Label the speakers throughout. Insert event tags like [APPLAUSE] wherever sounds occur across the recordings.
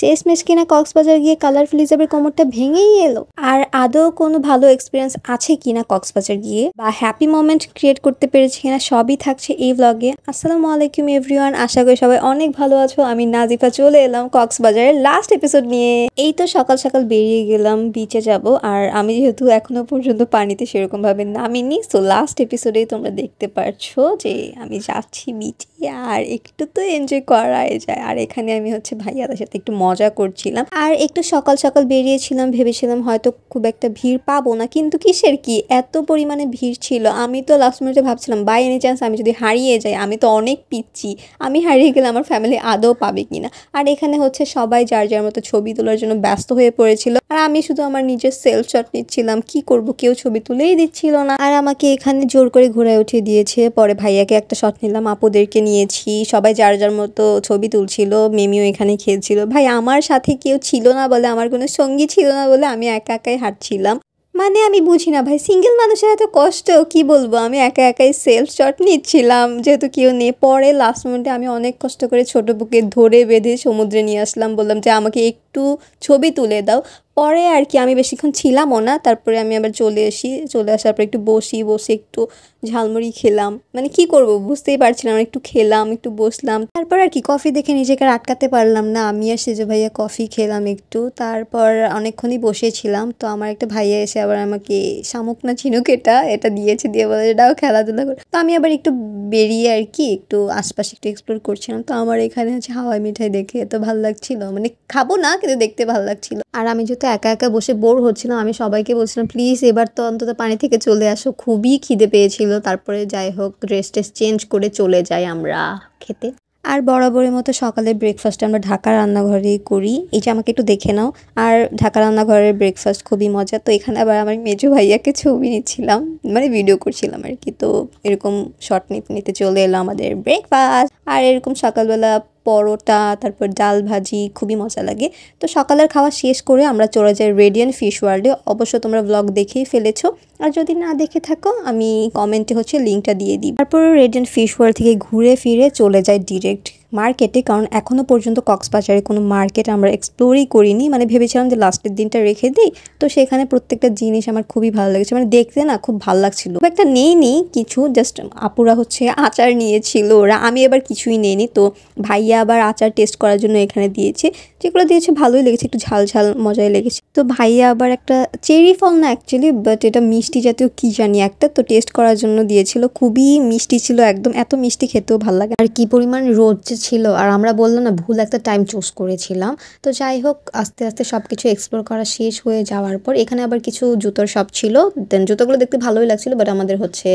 Speaker 1: শেষমেশ কিনা কক্সবাজার গিয়ে কালারফুল হিসাবের কোমরটা ভেঙেই এলো আর আদৌ কোনো ভালো এক্সপিরিয়েন্স আছে কিনা কক্সবাজার গিয়ে বা হ্যাপি মোমেন্ট ক্রিয়েট করতে পেরেছি কিনা সবই থাকছে এই ব্লগে আসসালামু আলাইকুম এভরিওয়ান আশা করি সবাই অনেক ভালো আছো আমি নাজিফা চলে এলাম কক্সবাজারের লাস্ট এপিসোড নিয়ে এই তো সকাল সকাল বেরিয়ে গেলাম বিচে যাব আর আমি যেহেতু এখনো পর্যন্ত পানিতে সেরকমভাবে নামিনি সো লাস্ট এপিসোডেই তোমরা দেখতে পারছো যে আমি যাচ্ছি বিচে আর একটু তো এনজয় করাই যায় আর এখানে আমি হচ্ছে ভাইয়াদের সাথে একটু মজা করছিলাম আর একটু সকাল সকাল বেরিয়েছিলাম ভেবেছিলাম হয়তো খুব একটা ভিড় পাবো না কিন্তু কিসের কি এত পরিমাণে ভিড় ছিল আমি তো লাস্ট মিনিটে ভাবছিলাম বাই এনি চান্স আমি যদি হারিয়ে যাই আমি তো অনেক পিচ্ছি আমি হারিয়ে গেলে আমার ফ্যামিলি আদৌ পাবে কিনা আর এখানে হচ্ছে সবাই যার যার মতো ছবি তোলার জন্য ব্যস্ত হয়ে পড়েছিল আর আমি শুধু আমার নিজের সেলফ শট নিচ্ছিলাম কি করব কেউ ছবি তুলেই দিচ্ছিল না আর আমাকে এখানে জোর করে ঘোরায় উঠিয়ে দিয়েছে পরে ভাইয়াকে একটা শট নিলাম আপুদেরকে নিয়েছি সবাই যার যার মতো ছবি তুলছিল মেমিও এখানে খেলছিল ভাই আমার সাথে কেউ ছিল না বলে আমার কোনো সঙ্গী ছিল না বলে আমি একা একাই হাঁটছিলাম মানে আমি বুঝি না ভাই সিঙ্গেল মানুষের এত কষ্ট কি বলবো আমি একা একাই সেলফ শট নিচ্ছিলাম যেহেতু কেউ নেই পরে লাস্ট মোমেন্টে আমি অনেক কষ্ট করে ছোট বুকে ধরে বেঁধে সমুদ্রে নিয়ে আসলাম বললাম যে আমাকে একটু ছবি তুলে দাও পরে আর কি আমি বেশিক্ষণ ছিলামও না তারপরে আমি আবার চলে আসি চলে আসার পর একটু বসি বসে একটু ঝালমুড়ি খেলাম মানে কি করব বুঝতেই পারছিলাম একটু খেলাম একটু বসলাম তারপর আর কি কফি দেখে নিজেকে আটকাতে পারলাম না আমি আর সেজো ভাইয়া কফি খেলাম একটু তারপর অনেকক্ষণই বসেছিলাম তো আমার একটা ভাইয়া এসে আবার আমাকে শামুক না চিনুক এটা এটা দিয়েছে দিয়ে বলে এটাও খেলাধুলা করে তো আমি আবার একটু বেরিয়ে আর কি একটু আশপাশে একটু এক্সপ্লোর করছিলাম তো আমার এখানে হচ্ছে হাওয়াই মিঠাই দেখে এত ভালো লাগছিল মানে খাবো না কিন্তু দেখতে ভালো লাগছিল আর আমি যেহেতু একা একা বসে বোর হচ্ছিলাম আমি সবাইকে বলছিলাম প্লিজ এবার তো অন্তত পানি থেকে চলে আসো খুবই খিদে পেয়েছিল তারপরে যাই হোক ড্রেস ট্রেস চেঞ্জ করে চলে যাই আমরা খেতে আর বরাবরের মতো সকালে ব্রেকফাস্ট আমরা ঢাকা রান্নাঘরেই করি এই যে আমাকে একটু দেখে নাও আর ঢাকা রান্নাঘরের ব্রেকফাস্ট খুবই মজা তো এখানে আবার আমার মেজো ভাইয়াকে ছবি নিচ্ছিলাম মানে ভিডিও করছিলাম আর কি তো এরকম শর্ট নিতে নিতে চলে এলো আমাদের ব্রেকফাস্ট আর এরকম সকালবেলা পরোটা তারপর ডাল ভাজি খুবই মজা লাগে তো সকালের খাওয়া শেষ করে আমরা চলে যাই রেডিয়ান ফিশ ওয়ার্ল্ডে অবশ্য তোমরা ব্লগ দেখেই ফেলেছ আর যদি না দেখে থাকো আমি কমেন্টে হচ্ছে লিঙ্কটা দিয়ে দিই তারপর রেডিয়ান ফিশ ওয়ার্ল্ড থেকে ঘুরে ফিরে চলে যাই ডিরেক্ট মার্কেটে কারণ এখনও পর্যন্ত কক্সবাজারে কোনো মার্কেট আমরা এক্সপ্লোরই করিনি মানে ভেবেছিলাম যে লাস্টের দিনটা রেখে দিই তো সেখানে প্রত্যেকটা জিনিস আমার খুবই ভালো লেগেছে মানে দেখতে না খুব ভালো লাগছিল একটা নেই নি কিছু জাস্ট আপুরা হচ্ছে আচার নিয়েছিল ওরা আমি এবার কিছুই নেইনি তো ভাইয়া আবার আচার টেস্ট করার জন্য এখানে দিয়েছে যেগুলো দিয়েছে ভালোই লেগেছে একটু ঝাল ঝাল মজাই লেগেছে তো ভাইয়া আবার একটা চেরি ফল না অ্যাকচুয়ালি বাট এটা মিষ্টি জাতীয় কী জানি একটা তো টেস্ট করার জন্য দিয়েছিল খুবই মিষ্টি ছিল একদম এত মিষ্টি খেতেও ভালো লাগে আর কি পরিমাণ রোদ ছিল আর আমরা বললাম না ভুল একটা টাইম চুজ করেছিলাম তো যাই হোক আস্তে আস্তে সব কিছু এক্সপ্লোর করা শেষ হয়ে যাওয়ার পর এখানে আবার কিছু জুতোর শপ ছিল দেন জুতোগুলো দেখতে ভালোই লাগছিল বাট আমাদের হচ্ছে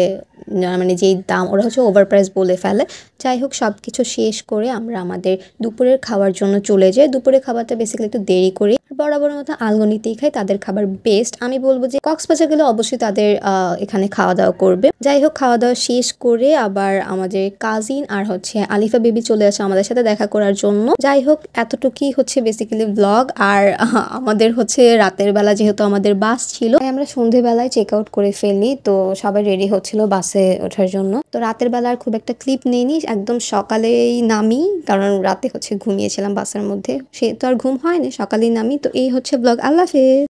Speaker 1: মানে যেই দাম ওরা হচ্ছে ওভার প্রাইস বলে ফেলে যাই হোক সব কিছু শেষ করে আমরা আমাদের দুপুরের খাওয়ার জন্য চলে যাই দুপুরে খাবারটা বেসিক্যালি একটু দেরি করে বরাবরের মতো আলগনিতেই খাই তাদের খাবার বেস্ট আমি বলবো যে কক্সবাজার গেলে অবশ্যই তাদের এখানে খাওয়া দাওয়া করবে যাই হোক খাওয়া দাওয়া শেষ করে আবার আমাদের কাজিন আর হচ্ছে আলিফা বেবি চলে আসে আমাদের সাথে দেখা করার জন্য যাই হোক এতটুকুই হচ্ছে বেসিক্যালি ব্লগ আর [LAUGHS] আমাদের হচ্ছে রাতের বেলা যেহেতু আমাদের বাস ছিল আমরা সন্ধেবেলায় চেক আউট করে ফেলি তো সবাই রেডি হচ্ছিল বাসে ওঠার জন্য তো রাতের বেলা আর খুব একটা ক্লিপ নেইনি একদম সকালেই নামি কারণ রাতে হচ্ছে ঘুমিয়েছিলাম বাসের মধ্যে সে তো আর ঘুম হয়নি সকালেই নামি তো এই হচ্ছে ব্লগ আল্লাহ হাফেজ